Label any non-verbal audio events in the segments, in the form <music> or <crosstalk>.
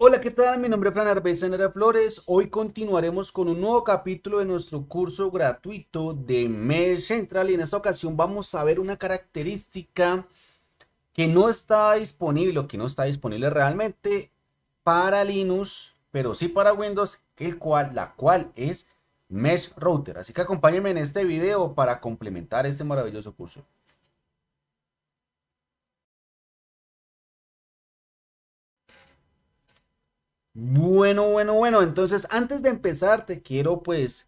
Hola, ¿qué tal? Mi nombre es Fran Nera Flores. Hoy continuaremos con un nuevo capítulo de nuestro curso gratuito de Mesh Central y en esta ocasión vamos a ver una característica que no está disponible o que no está disponible realmente para Linux, pero sí para Windows, el cual, la cual es Mesh Router. Así que acompáñenme en este video para complementar este maravilloso curso. Bueno, bueno, bueno. Entonces, antes de empezar, te quiero pues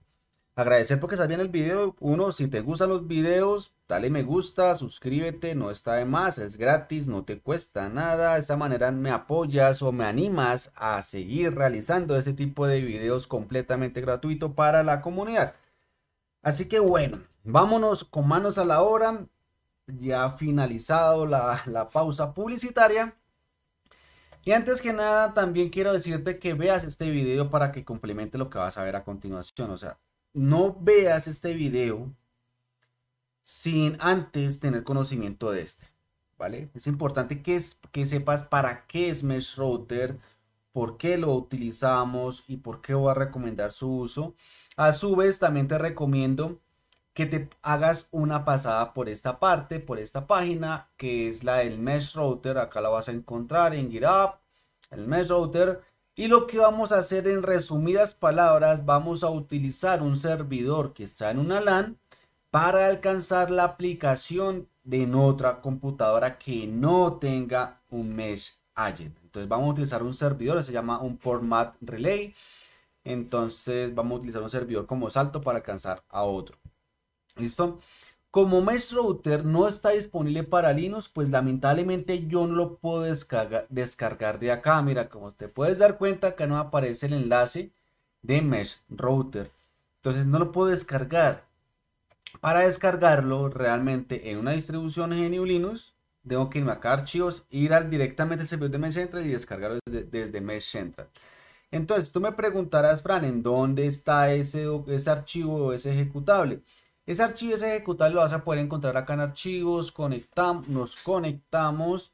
agradecer porque está bien el video. Uno, si te gustan los videos, dale me gusta, suscríbete, no está de más, es gratis, no te cuesta nada. De esa manera me apoyas o me animas a seguir realizando ese tipo de videos completamente gratuito para la comunidad. Así que bueno, vámonos con manos a la obra. Ya finalizado la, la pausa publicitaria y antes que nada, también quiero decirte que veas este video para que complemente lo que vas a ver a continuación. O sea, no veas este video sin antes tener conocimiento de este. ¿Vale? Es importante que, que sepas para qué es Mesh Router, por qué lo utilizamos y por qué voy a recomendar su uso. A su vez, también te recomiendo que te hagas una pasada por esta parte, por esta página, que es la del Mesh Router. Acá la vas a encontrar en GitHub, el Mesh Router. Y lo que vamos a hacer en resumidas palabras, vamos a utilizar un servidor que está en una LAN para alcanzar la aplicación de en otra computadora que no tenga un Mesh Agent. Entonces vamos a utilizar un servidor, se llama un Format Relay. Entonces vamos a utilizar un servidor como salto para alcanzar a otro. ¿Listo? Como mesh router no está disponible para Linux, pues lamentablemente yo no lo puedo descargar de acá. Mira, como te puedes dar cuenta, acá no aparece el enlace de mesh router. Entonces no lo puedo descargar. Para descargarlo realmente en una distribución GNU Linux, tengo que irme acá a archivos, ir al, directamente al servidor de Mesh Central y descargarlo desde, desde, Mesh Central. Entonces tú me preguntarás, Fran, ¿en dónde está ese, ese archivo o ese ejecutable? Ese archivo, es ejecutable lo vas a poder encontrar acá en archivos, nos conectamos.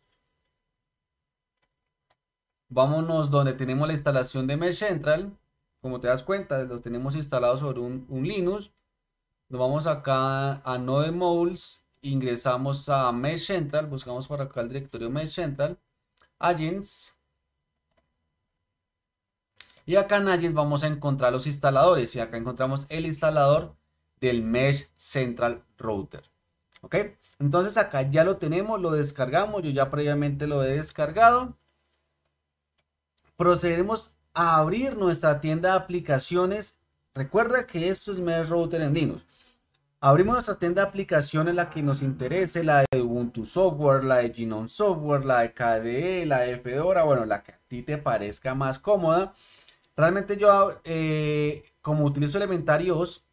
Vámonos donde tenemos la instalación de Mesh Central. Como te das cuenta, lo tenemos instalado sobre un, Linux. Nos vamos acá a Node Moles, ingresamos a Mesh Central, buscamos por acá el directorio Mesh Central, Agents. Y acá en Agents vamos a encontrar los instaladores y acá encontramos el instalador del Mesh Central Router. ¿Ok? Entonces acá ya lo tenemos, lo descargamos, yo ya previamente lo he descargado. Procedemos a abrir nuestra tienda de aplicaciones. Recuerda que esto es Mesh Router en Linux. Abrimos nuestra tienda de aplicaciones, la que nos interese, la de Ubuntu Software, la de Genome Software, la de KDE, la de Fedora, bueno, la que a ti te parezca más cómoda. Realmente yo, eh, como utilizo Elementary OS,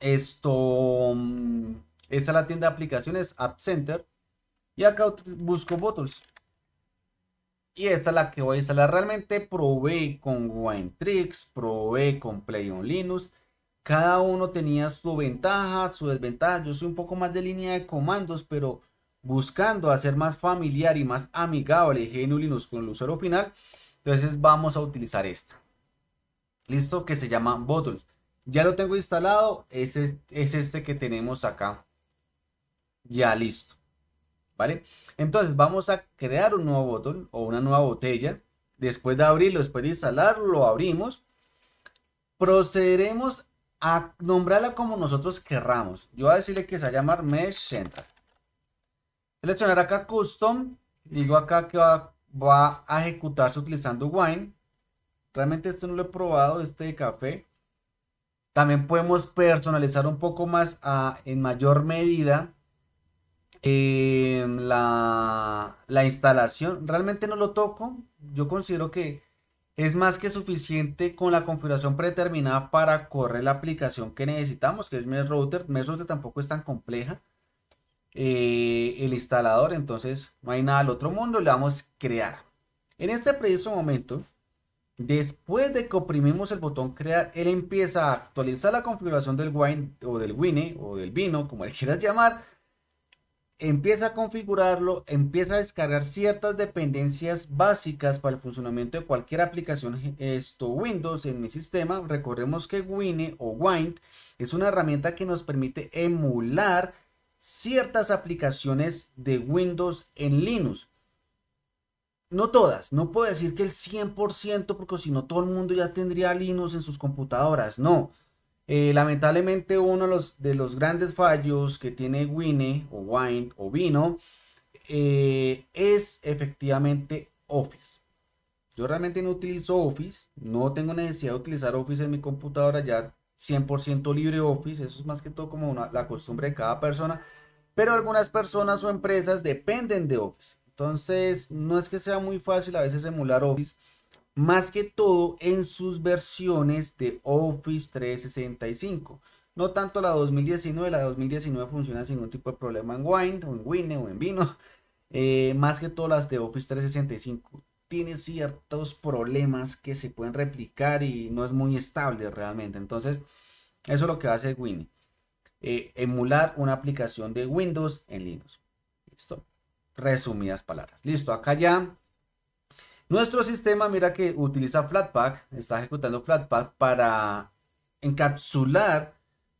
esto. Mm, esta es la tienda de aplicaciones App Center. Y acá busco Bottles. Y esta es la que voy a instalar. Realmente probé con Tricks. probé con Play on Linux. Cada uno tenía su ventaja, su desventaja. Yo soy un poco más de línea de comandos, pero buscando hacer más familiar y más amigable GNU Linux con el usuario final. Entonces vamos a utilizar esta. Listo, que se llama Bottles. Ya lo tengo instalado. Es, es este que tenemos acá. Ya listo. ¿Vale? Entonces vamos a crear un nuevo botón o una nueva botella. Después de abrirlo, después de instalarlo, lo abrimos. Procederemos a nombrarla como nosotros querramos. Yo voy a decirle que se va a llamar Mesh Central. Seleccionar acá Custom. Digo acá que va, va a ejecutarse utilizando Wine. Realmente esto no lo he probado, este de café. También podemos personalizar un poco más en mayor medida em, la, instalación. Realmente no lo toco. Yo considero que es más que suficiente con la configuración predeterminada para correr la aplicación que necesitamos, que es mi router tampoco es tan compleja. Eh, el instalador, entonces no hay nada al otro mundo. Le vamos a crear. En este preciso momento Después de que oprimimos el botón crear, él empieza a actualizar la configuración del wine o del wine o del vino, como le quieras llamar. Empieza a configurarlo, empieza a descargar ciertas dependencias básicas para el funcionamiento de cualquier aplicación esto Windows en mi sistema. Recordemos que Wine o Wine es una herramienta que nos permite emular ciertas aplicaciones de Windows en Linux no todas, no puedo decir que el 100%, porque si no todo el mundo ya tendría Linux en sus computadoras, no. Eh, lamentablemente uno de los, grandes fallos que tiene Wine o Wine o Vino eh, es efectivamente Office. Yo realmente no utilizo Office, no tengo necesidad de utilizar Office en mi computadora, ya 100% libre Office, eso es más que todo como una, la costumbre de cada persona, pero algunas personas o empresas dependen de Office. Entonces, no es que sea muy fácil a veces emular Office, más que todo en sus versiones de Office 365. No tanto la 2019, la 2019 funciona sin ningún tipo de problema en Wine, o en Wine, o en Vino, <laughs> eh, más que todas las de Office 365. Tiene ciertos problemas que se pueden replicar y no es muy estable realmente. Entonces, eso es lo que hace Winnie. Eh, emular una aplicación de Windows en Linux. Listo resumidas palabras. Listo, acá ya nuestro sistema, mira que utiliza Flatpak, está ejecutando Flatpak para encapsular,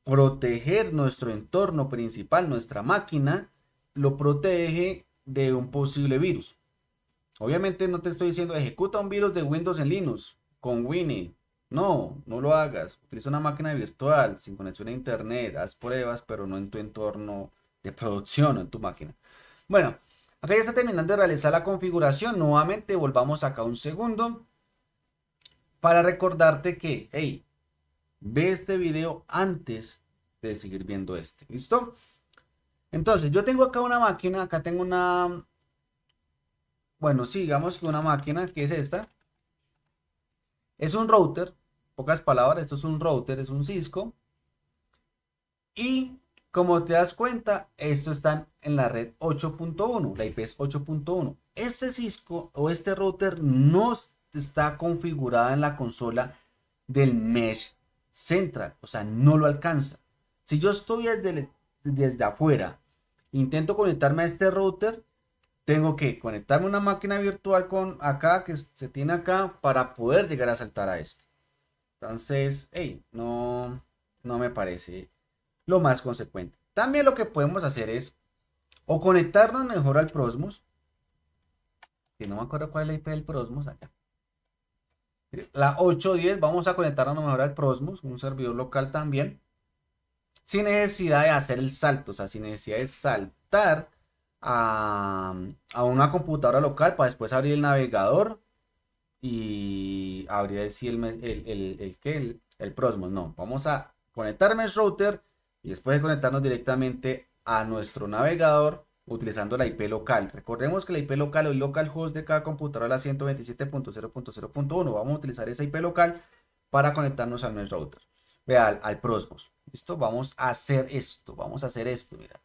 proteger nuestro entorno principal, nuestra máquina, lo protege de un posible virus. Obviamente no te estoy diciendo ejecuta un virus de Windows en Linux con Winnie. No, no lo hagas. Utiliza una máquina virtual sin conexión a internet. Haz pruebas, pero no en tu entorno de producción o en tu máquina. Bueno, Acá ya está terminando de realizar la configuración. Nuevamente volvamos acá un segundo para recordarte que, hey, ve este video antes de seguir viendo este. ¿Listo? Entonces, yo tengo acá una máquina, acá tengo una... Bueno, sí, digamos que una máquina, que es esta. Es un router, pocas palabras, esto es un router, es un Cisco. Y como te das cuenta, esto está en la red 8.1, la IP es 8.1. Este Cisco o este router no está configurado en la consola del mesh central, o sea, no lo alcanza. Si yo estoy desde, desde afuera, intento conectarme a este router, tengo que conectarme una máquina virtual con acá, que se tiene acá, para poder llegar a saltar a esto. Entonces, hey, no, no me parece lo más consecuente. También lo que podemos hacer es o conectarnos mejor al Prosmos, que no me acuerdo cuál es la IP del Prosmos acá. La 810 vamos a conectarnos mejor al Prosmos, un servidor local también, sin necesidad de hacer el salto, o sea, sin necesidad de saltar a, una computadora local para después abrir el navegador y abrir el, el, el, el Prosmos. No, vamos a conectarme al router y después de conectarnos directamente a nuestro navegador utilizando la IP local. Recordemos que la IP local o el localhost de cada computadora es la 127.0.0.1. Vamos a utilizar esa IP local para conectarnos a nuestro router. al, al, Prosmos. ¿Listo? Vamos a hacer esto. Vamos a hacer esto, mira.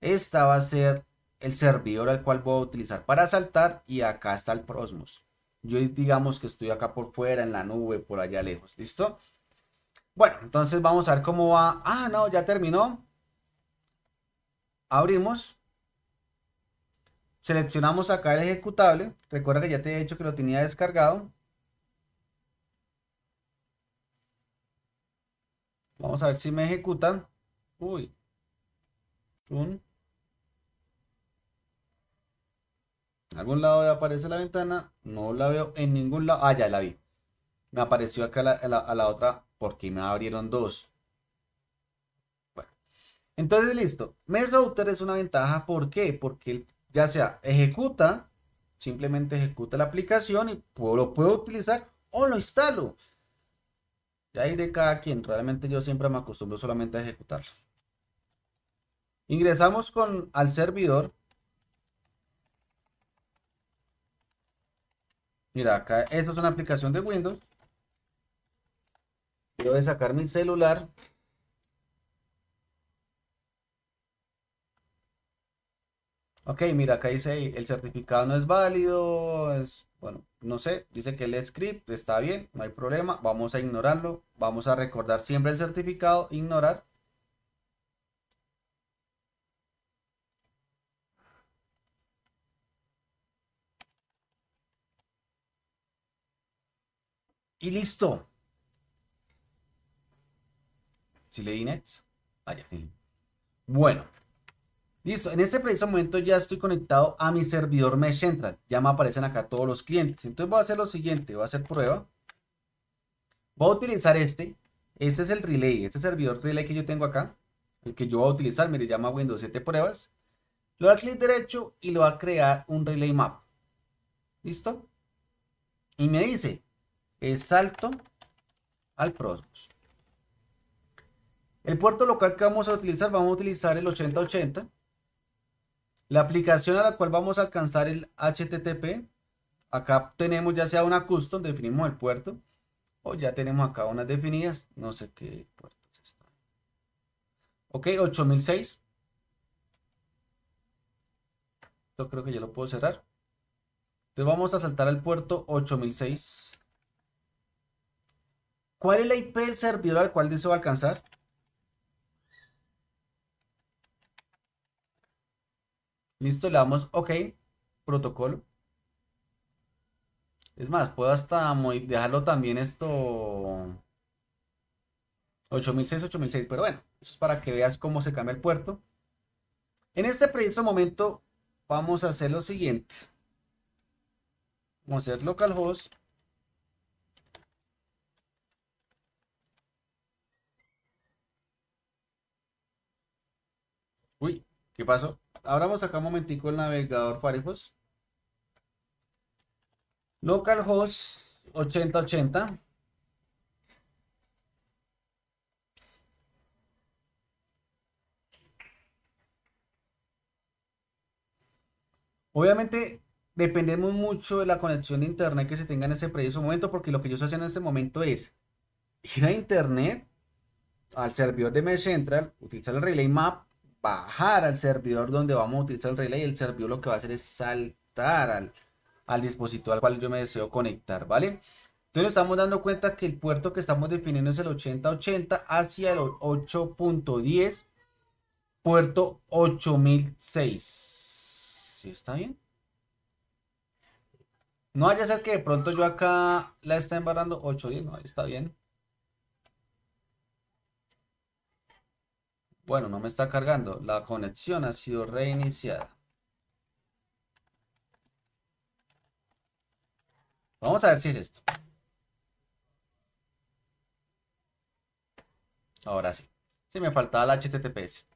Esta va a ser el servidor al cual voy a utilizar para saltar y acá está el Prosmos. Yo digamos que estoy acá por fuera, en la nube, por allá lejos. ¿Listo? Bueno, entonces vamos a ver cómo va. Ah, no, ya terminó. Abrimos. Seleccionamos acá el ejecutable. Recuerda que ya te he dicho que lo tenía descargado. Vamos a ver si me ejecutan. Uy. Zoom. En algún lado aparece la ventana. No la veo en ningún lado. Ah, ya la vi. Me apareció acá a la otra porque me abrieron dos. Bueno, entonces listo. router es una ventaja, ¿por qué? Porque ya sea ejecuta, simplemente ejecuta la aplicación y lo puedo utilizar o lo instalo. Ya ahí de cada quien, realmente yo siempre me acostumbro solamente a ejecutarlo. Ingresamos con al servidor. Mira, acá, eso es una aplicación de Windows. Yo voy a sacar mi celular. Ok, mira, acá dice el certificado no es válido, bueno, no sé, dice que el script está bien, no hay problema, vamos a ignorarlo, vamos a recordar siempre el certificado, ignorar. Y listo, relay Nets. Vaya. Bueno. Listo. En este preciso momento ya estoy conectado a mi servidor Mesh Central. Ya me aparecen acá todos los clientes. Entonces voy a hacer lo siguiente. Voy a hacer prueba. Voy a utilizar este. Este es el relay. Este servidor relay que yo tengo acá. El que yo voy a utilizar. Me llama Windows 7 pruebas. Lo voy a clic derecho y lo va a crear un relay map. ¿Listo? Y me dice, es salto al Prosmos. El puerto local que vamos a utilizar, vamos a utilizar el 8080. La aplicación a la cual vamos a alcanzar el HTTP. Acá tenemos ya sea una custom, definimos el puerto. O ya tenemos acá unas definidas. No sé qué puerto es Ok, 8006. Esto creo que ya lo puedo cerrar. Entonces vamos a saltar al puerto 8006. ¿Cuál es la IP del servidor al cual deseo alcanzar? Listo, le damos OK, protocolo. Es más, puedo hasta dejarlo también esto 8006, 8006, pero bueno, eso es para que veas cómo se cambia el puerto. En este preciso momento vamos a hacer lo siguiente. Vamos a hacer localhost. Uy, ¿qué pasó? Ahora vamos acá un momentico el navegador Firefox. Localhost 8080. Obviamente dependemos mucho de la conexión de internet que se tenga en ese preciso momento, porque lo que ellos hacen en este momento es ir a internet, al servidor de Mesh Central, utilizar el Relay Map bajar al servidor donde vamos a utilizar el relay. El servidor lo que va a hacer es saltar al, al dispositivo al cual yo me deseo conectar, ¿vale? Entonces estamos dando cuenta que el puerto que estamos definiendo es el 8080 hacia el 8.10, puerto 8006. si está bien? No haya ser que de pronto yo acá la esté embarrando 810, no, está bien. Bueno, no me está cargando. La conexión ha sido reiniciada. Vamos a ver si es esto. Ahora sí. Sí, me faltaba el HTTPS.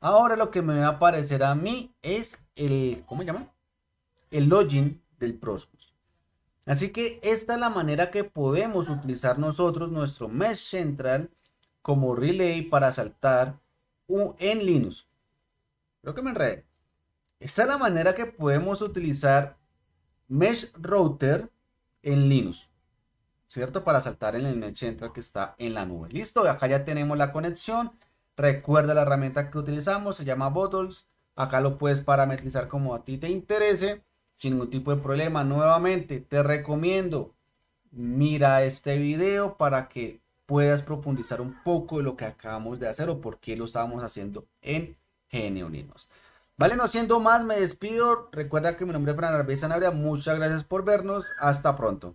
Ahora lo que me va a aparecer a mí es el, ¿cómo se llama? El login del Proscus. Así que esta es la manera que podemos utilizar nosotros nuestro mesh central como relay para saltar en Linux. Creo que me enredé. Esta es la manera que podemos utilizar mesh router en Linux. ¿Cierto? Para saltar en el mesh central que está en la nube. Listo, acá ya tenemos la conexión. Recuerda la herramienta que utilizamos, se llama Bottles. Acá lo puedes parametrizar como a ti te interese sin ningún tipo de problema. Nuevamente, te recomiendo, mira este video para que puedas profundizar un poco de lo que acabamos de hacer o por qué lo estábamos haciendo en GNU Vale, no siendo más, me despido. Recuerda que mi nombre es Fran Arbez Muchas gracias por vernos. Hasta pronto.